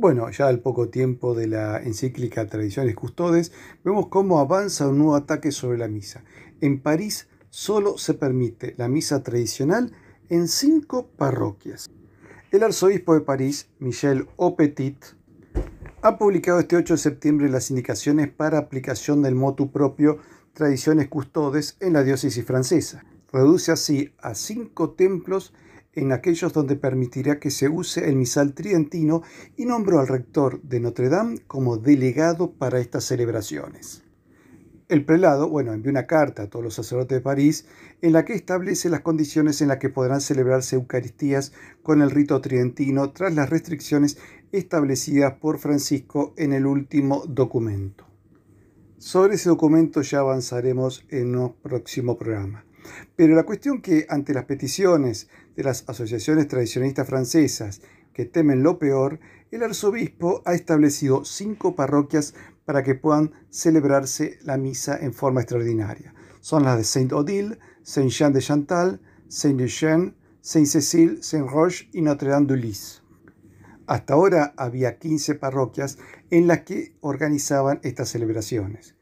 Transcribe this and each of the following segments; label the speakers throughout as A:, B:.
A: Bueno, ya al poco tiempo de la encíclica Tradiciones Custodes, vemos cómo avanza un nuevo ataque sobre la misa. En París solo se permite la misa tradicional en cinco parroquias. El arzobispo de París, Michel Opetit, ha publicado este 8 de septiembre las indicaciones para aplicación del motu propio Tradiciones Custodes en la diócesis francesa. Reduce así a cinco templos en aquellos donde permitirá que se use el misal tridentino y nombró al rector de Notre Dame como delegado para estas celebraciones. El prelado, bueno, envió una carta a todos los sacerdotes de París en la que establece las condiciones en las que podrán celebrarse Eucaristías con el rito tridentino tras las restricciones establecidas por Francisco en el último documento. Sobre ese documento ya avanzaremos en un próximo programa. Pero la cuestión que ante las peticiones de las asociaciones tradicionalistas francesas que temen lo peor, el arzobispo ha establecido cinco parroquias para que puedan celebrarse la misa en forma extraordinaria. Son las de Saint-Odile, Saint-Jean de Chantal, Saint-Eugène, Saint-Cécile, Saint-Roch y notre dame du lys Hasta ahora había 15 parroquias en las que organizaban estas celebraciones.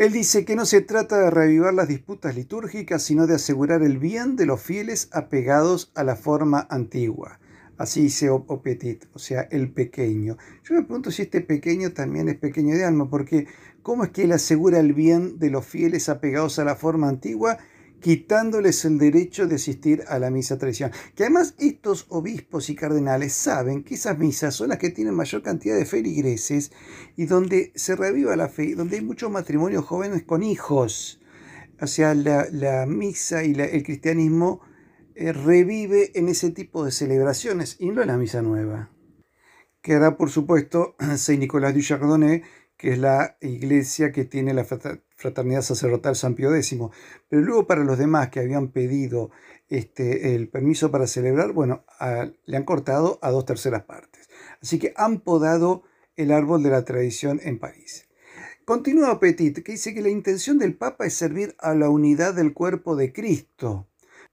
A: Él dice que no se trata de revivir las disputas litúrgicas, sino de asegurar el bien de los fieles apegados a la forma antigua. Así dice Opetit, o sea, el pequeño. Yo me pregunto si este pequeño también es pequeño de alma, porque ¿cómo es que él asegura el bien de los fieles apegados a la forma antigua quitándoles el derecho de asistir a la misa tradicional. Que además estos obispos y cardenales saben que esas misas son las que tienen mayor cantidad de feligreses y donde se reviva la fe, donde hay muchos matrimonios jóvenes con hijos. O sea, la, misa y el cristianismo eh, revive en ese tipo de celebraciones y no en la misa nueva. Que hará por supuesto, Saint Nicolás du que es la iglesia que tiene la fraternidad sacerdotal San Pío X. Pero luego para los demás que habían pedido este, el permiso para celebrar, bueno, le han cortado a dos terceras partes. Así que han podado el árbol de la tradición en París. Continúa Petit, que dice que la intención del Papa es servir a la unidad del cuerpo de Cristo.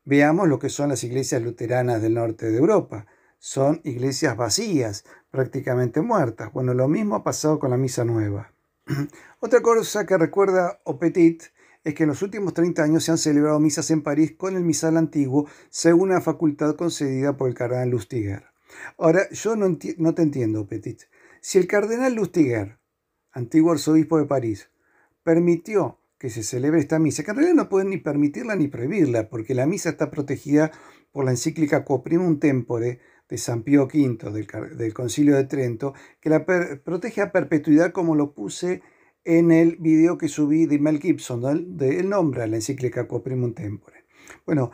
A: Veamos lo que son las iglesias luteranas del norte de Europa son iglesias vacías, prácticamente muertas. Bueno, lo mismo ha pasado con la Misa Nueva. Otra cosa que recuerda Opetit es que en los últimos 30 años se han celebrado misas en París con el misal antiguo, según la facultad concedida por el cardenal Lustiger. Ahora, yo no, te entiendo, Petit. Si el cardenal Lustiger, antiguo arzobispo de París, permitió que se celebre esta misa, que en realidad no pueden ni permitirla ni prohibirla, porque la misa está protegida por la encíclica Coprimum Tempore de San Pío V del, Concilio de Trento, que la protege a perpetuidad como lo puse en el video que subí de Mel Gibson, donde él nombra la encíclica Coprimum Tempore. Bueno,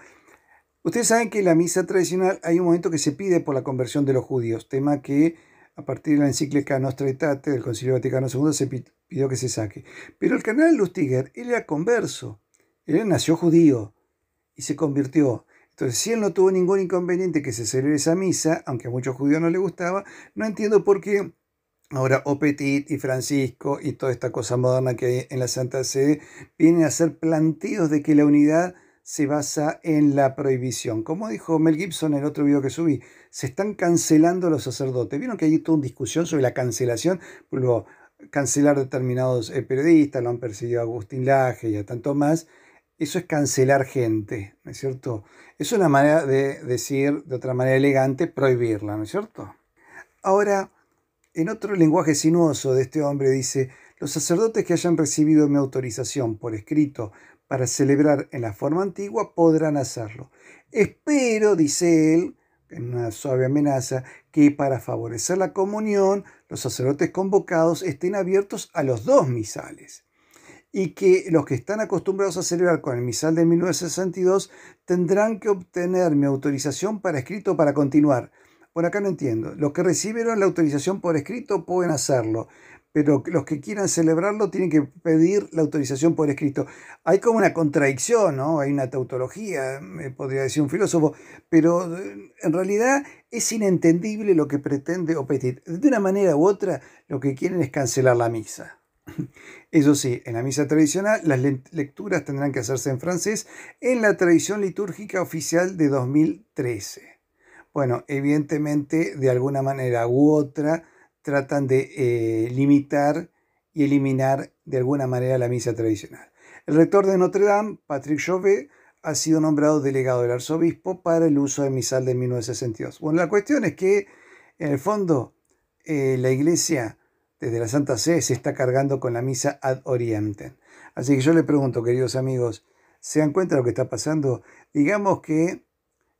A: ustedes saben que en la misa tradicional hay un momento que se pide por la conversión de los judíos, tema que a partir de la encíclica Nostra Aetate del Concilio Vaticano II se pidió que se saque. Pero el canal Lustiger, él era converso, él nació judío y se convirtió. Entonces, si él no tuvo ningún inconveniente que se celebre esa misa, aunque a muchos judíos no le gustaba, no entiendo por qué Ahora, Opetit y Francisco y toda esta cosa moderna que hay en la Santa Sede vienen a ser planteos de que la unidad se basa en la prohibición. Como dijo Mel Gibson en el otro video que subí, se están cancelando los sacerdotes. Vieron que hay tuvo una discusión sobre la cancelación. Luego, cancelar determinados eh, periodistas, lo han perseguido a Agustín Laje y a tanto más eso es cancelar gente, ¿no es cierto? Es una manera de decir de otra manera elegante, prohibirla, ¿no es cierto? Ahora, en otro lenguaje sinuoso de este hombre dice, los sacerdotes que hayan recibido mi autorización por escrito para celebrar en la forma antigua podrán hacerlo. Espero, dice él, en una suave amenaza, que para favorecer la comunión los sacerdotes convocados estén abiertos a los dos misales y que los que están acostumbrados a celebrar con el misal de 1962 tendrán que obtener mi autorización para escrito para continuar. Por acá no entiendo. Los que recibieron la autorización por escrito pueden hacerlo, pero los que quieran celebrarlo tienen que pedir la autorización por escrito. Hay como una contradicción, ¿no? Hay una tautología, podría decir un filósofo, pero eh, en realidad es inentendible lo que pretende Opetit. De una manera u otra, lo que quieren es cancelar la misa. Eso sí, en la misa tradicional las lecturas tendrán que hacerse en francés en la tradición litúrgica oficial de 2013. Bueno, evidentemente de alguna manera u otra tratan de eh, limitar y eliminar de alguna manera la misa tradicional. El rector de Notre Dame, Patrick Chauvet, ha sido nombrado delegado del arzobispo para el uso de misal de 1962. Bueno, la cuestión es que en el fondo eh, la iglesia desde la Santa Sede se está cargando con la misa ad oriente. Así que yo le pregunto, queridos amigos, ¿se dan cuenta de lo que está pasando? Digamos que,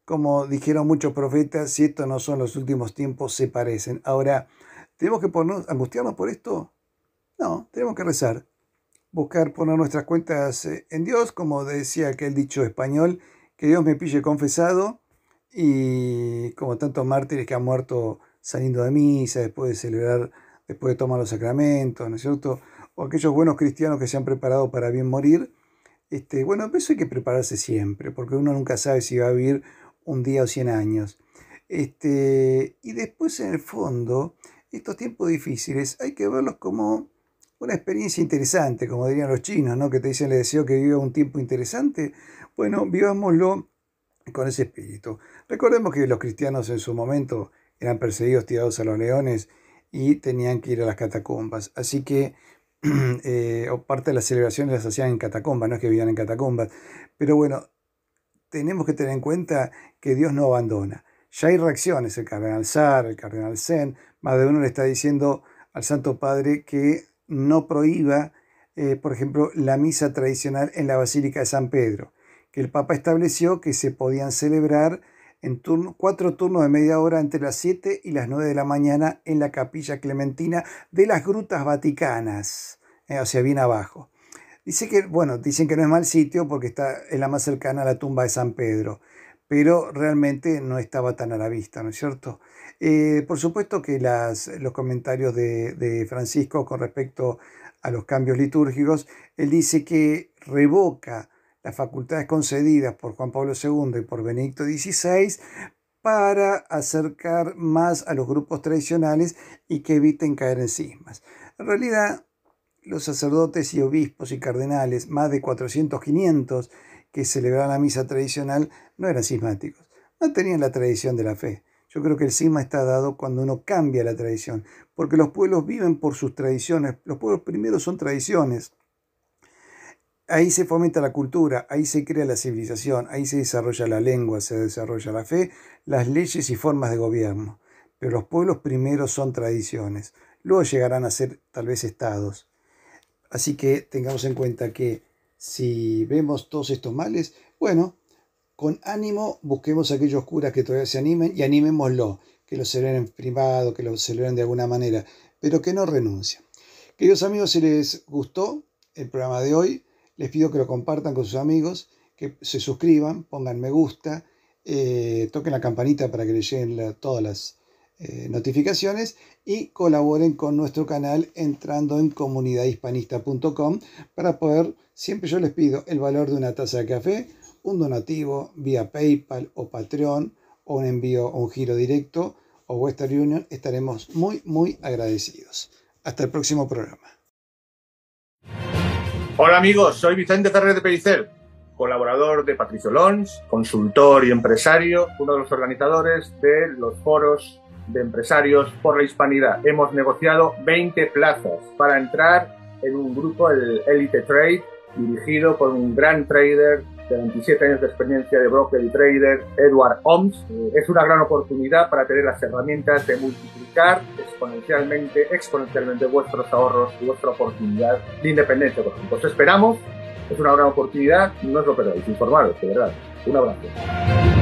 A: como dijeron muchos profetas, si estos no son los últimos tiempos, se parecen. Ahora, ¿tenemos que ponernos, angustiarnos por esto? No, tenemos que rezar, buscar poner nuestras cuentas eh, en Dios, como decía aquel dicho español, que Dios me pille confesado y como tantos mártires que han muerto saliendo de misa después de celebrar después de tomar los sacramentos, ¿no es cierto? O aquellos buenos cristianos que se han preparado para bien morir. Este, bueno, eso hay que prepararse siempre, porque uno nunca sabe si va a vivir un día o 100 años. Este, y después, en el fondo, estos tiempos difíciles hay que verlos como una experiencia interesante, como dirían los chinos, ¿no? Que te dicen, le deseo que viva un tiempo interesante. Bueno, vivámoslo con ese espíritu. Recordemos que los cristianos en su momento eran perseguidos, tirados a los leones y tenían que ir a las catacumbas. Así que eh, o parte de las celebraciones las hacían en catacumbas, no es que vivían en catacumbas. Pero bueno, tenemos que tener en cuenta que Dios no abandona. Ya hay reacciones, el cardenal Sar, el cardenal Zen, más de uno le está diciendo al Santo Padre que no prohíba, eh, por ejemplo, la misa tradicional en la Basílica de San Pedro, que el Papa estableció que se podían celebrar en cuatro turnos de media hora entre las 7 y las 9 de la mañana en la capilla clementina de las grutas vaticanas, eh, hacia bien abajo. Dice que, bueno, dicen que no es mal sitio porque está, en la más cercana a la tumba de San Pedro, pero realmente no estaba tan a la vista, ¿no es cierto? Eh, por supuesto que las, los comentarios de, de Francisco con respecto a los cambios litúrgicos, él dice que revoca las facultades concedidas por Juan Pablo II y por Benedicto XVI para acercar más a los grupos tradicionales y que eviten caer en cismas. En realidad, los sacerdotes y obispos y cardenales, más de 400, 500 que celebraban la misa tradicional, no eran cismáticos, no tenían la tradición de la fe. Yo creo que el cisma está dado cuando uno cambia la tradición, porque los pueblos viven por sus tradiciones, los pueblos primero son tradiciones, Ahí se fomenta la cultura, ahí se crea la civilización, ahí se desarrolla la lengua, se desarrolla la fe, las leyes y formas de gobierno. Pero los pueblos primero son tradiciones, luego llegarán a ser tal vez estados. Así que tengamos en cuenta que si vemos todos estos males, bueno, con ánimo busquemos aquellos curas que todavía se animen y animémoslo, que lo celebren en privado, que lo celebren de alguna manera, pero que no renuncien. Queridos amigos, si les gustó el programa de hoy, les pido que lo compartan con sus amigos, que se suscriban, pongan me gusta, eh, toquen la campanita para que les lleguen todas las eh, notificaciones y colaboren con nuestro canal entrando en comunidadhispanista.com para poder, siempre yo les pido el valor de una taza de café, un donativo vía PayPal o Patreon o un envío o un giro directo o Western Union, estaremos muy, muy agradecidos. Hasta el próximo programa. Hola amigos, soy Vicente Ferrer de Pericel, colaborador de Patricio Lons, consultor y empresario, uno de los organizadores de los foros de empresarios por la hispanidad. Hemos negociado 20 plazas para entrar en un grupo, el Elite Trade, dirigido por un gran trader de 27 años de experiencia de broker y trader, Edward Oms. Es una gran oportunidad para tener las herramientas de multiplicar exponencialmente, exponencialmente vuestros ahorros y vuestra oportunidad de independencia ejemplo Os esperamos, es una gran oportunidad, no os lo perdáis, informaros, de verdad. Un abrazo.